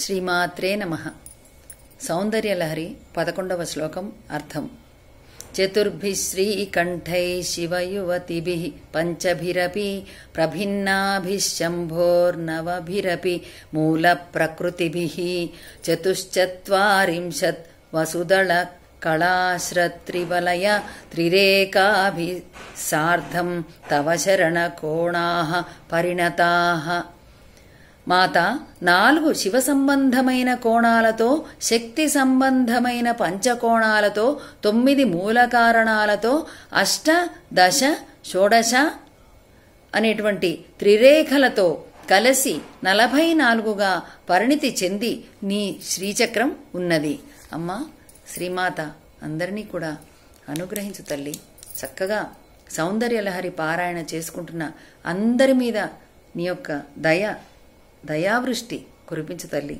श्रीमात्रे नमः सौन्दर्यलहरी श्लोकम् अर्थम् चतुर्भिः श्रीकण्ठैः शिवयुवतिभिः पञ्चभिरपि प्रभिन्नाभिः शम्भोर्नवभिरपि मूलप्रकृतिभिः चतुश्चत्वारिंशत् वसुदलकलाश्रत्रिवलय त्रिरेकाभि सार्धं तव शरणकोणाः परिणताः మాత నాలుగు శివ సంబంధమైన కోణాలతో శక్తి సంబంధమైన పంచకోణాలతో తొమ్మిది మూల కారణాలతో అష్ట దశ షోడశ అనేటువంటి త్రిరేఖలతో కలిసి నలభై నాలుగుగా పరిణితి చెంది నీ శ్రీచక్రం ఉన్నది అమ్మా శ్రీమాత అందరినీ కూడా అనుగ్రహించు తల్లి చక్కగా సౌందర్యలహరి పారాయణ చేసుకుంటున్న అందరి మీద నీ యొక్క దయ దయావృష్టి కురిపించు తల్లి